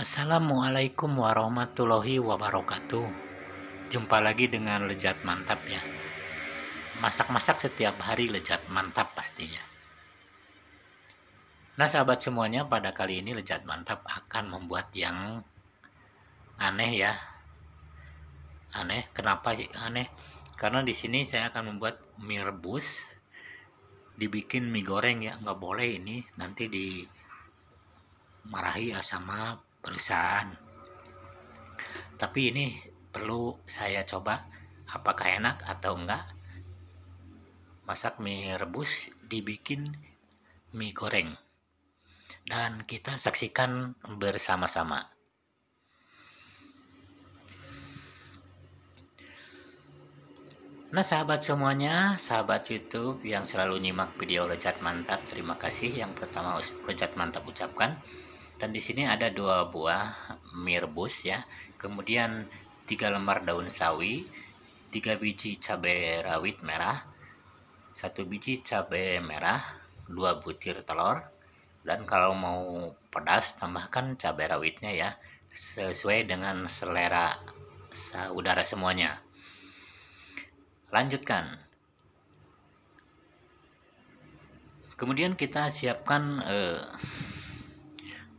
Assalamualaikum warahmatullahi wabarakatuh Jumpa lagi dengan Lejat Mantap ya Masak-masak setiap hari Lejat Mantap pastinya Nah sahabat semuanya pada kali ini Lejat Mantap akan membuat yang aneh ya Aneh, kenapa aneh? Karena di sini saya akan membuat mie rebus Dibikin mie goreng ya, nggak boleh ini nanti di marahi sama perusahaan. Tapi ini perlu saya coba apakah enak atau enggak. Masak mie rebus dibikin mie goreng. Dan kita saksikan bersama-sama. Nah sahabat semuanya, sahabat YouTube yang selalu nyimak video lecat Mantap, terima kasih yang pertama lecat Mantap ucapkan dan di sini ada dua buah mirbus ya kemudian tiga lembar daun sawi tiga biji cabai rawit merah satu biji cabai merah dua butir telur dan kalau mau pedas tambahkan cabai rawitnya ya sesuai dengan selera saudara semuanya lanjutkan kemudian kita siapkan eh,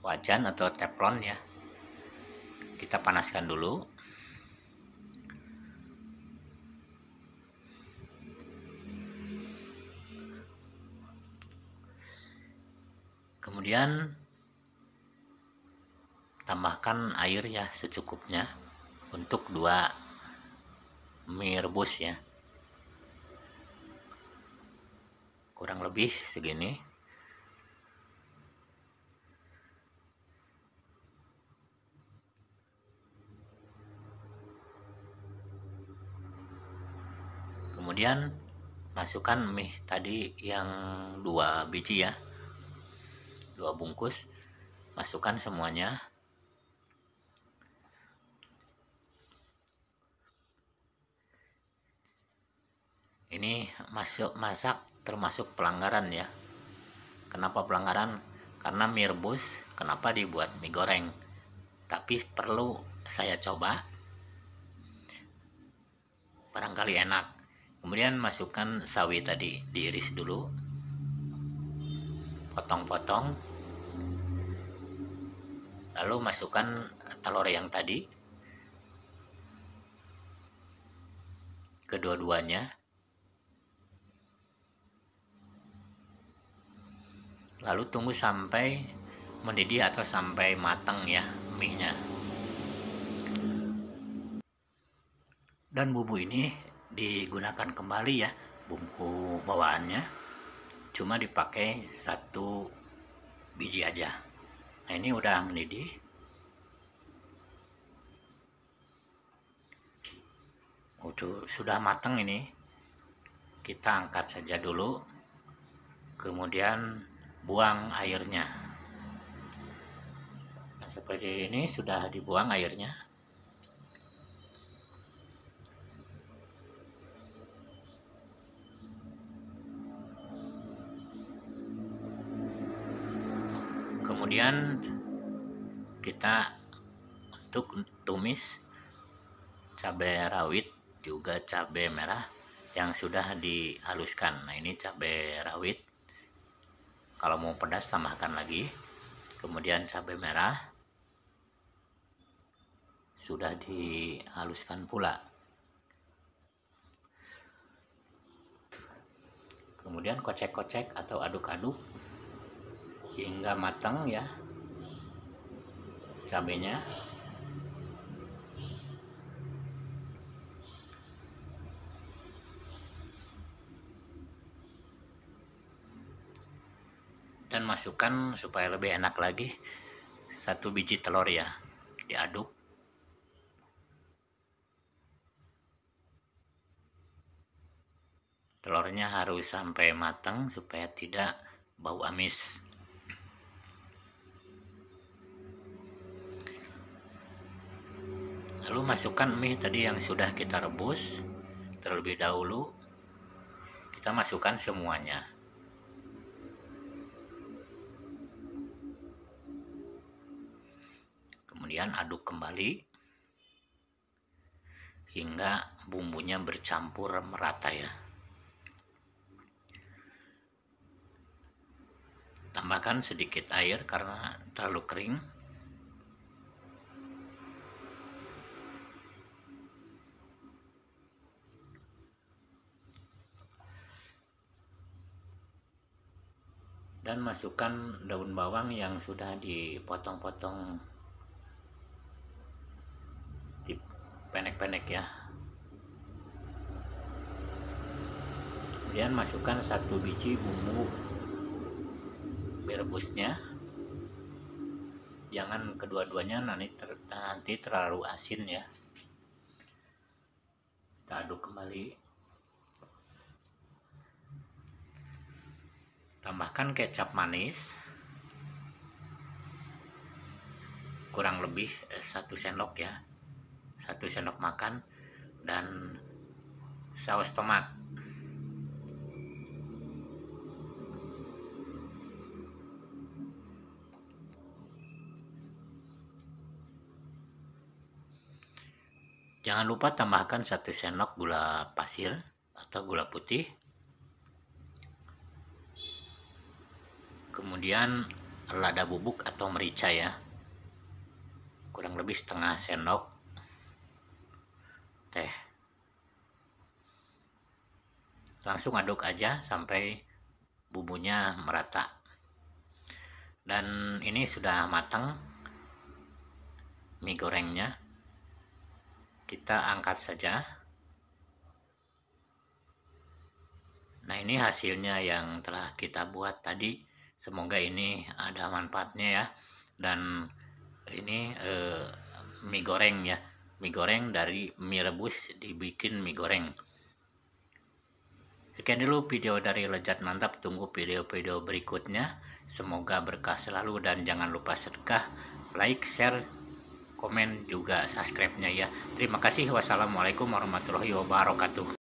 wajan atau teflon ya kita panaskan dulu kemudian tambahkan air ya secukupnya untuk dua mie rebus ya kurang lebih segini kemudian masukkan mie tadi yang dua biji ya dua bungkus masukkan semuanya ini masuk masak termasuk pelanggaran ya kenapa pelanggaran karena mie rebus kenapa dibuat mie goreng tapi perlu saya coba barangkali enak kemudian masukkan sawi tadi diiris dulu potong-potong lalu masukkan telur yang tadi kedua-duanya lalu tunggu sampai mendidih atau sampai matang ya mie nya dan bumbu ini digunakan kembali ya bumbu bawaannya cuma dipakai satu biji aja nah ini udah mendidih Udah, sudah matang ini kita angkat saja dulu kemudian buang airnya nah, seperti ini sudah dibuang airnya kemudian kita untuk tumis cabai rawit juga cabai merah yang sudah dihaluskan nah ini cabai rawit kalau mau pedas tambahkan lagi kemudian cabai merah sudah dihaluskan pula kemudian kocek-kocek atau aduk-aduk hingga matang ya cabenya dan masukkan supaya lebih enak lagi satu biji telur ya diaduk telurnya harus sampai matang supaya tidak bau amis Lalu masukkan mie tadi yang sudah kita rebus terlebih dahulu. Kita masukkan semuanya. Kemudian aduk kembali hingga bumbunya bercampur merata ya. Tambahkan sedikit air karena terlalu kering dan masukkan daun bawang yang sudah dipotong-potong tip pendek-pendek ya kemudian masukkan satu biji bumbu berbusnya jangan kedua-duanya nanti, ter, nanti terlalu asin ya kita aduk kembali tambahkan kecap manis kurang lebih eh, satu sendok ya satu sendok makan dan saus tomat jangan lupa tambahkan satu sendok gula pasir atau gula putih kemudian lada bubuk atau merica ya kurang lebih setengah sendok teh langsung aduk aja sampai bumbunya merata dan ini sudah matang mie gorengnya kita angkat saja nah ini hasilnya yang telah kita buat tadi semoga ini ada manfaatnya ya dan ini eh, mie goreng ya mie goreng dari mie rebus dibikin mie goreng sekian dulu video dari Lejat Mantap tunggu video-video berikutnya semoga berkah selalu dan jangan lupa sedekah like share komen juga subscribe-nya ya terima kasih wassalamualaikum warahmatullahi wabarakatuh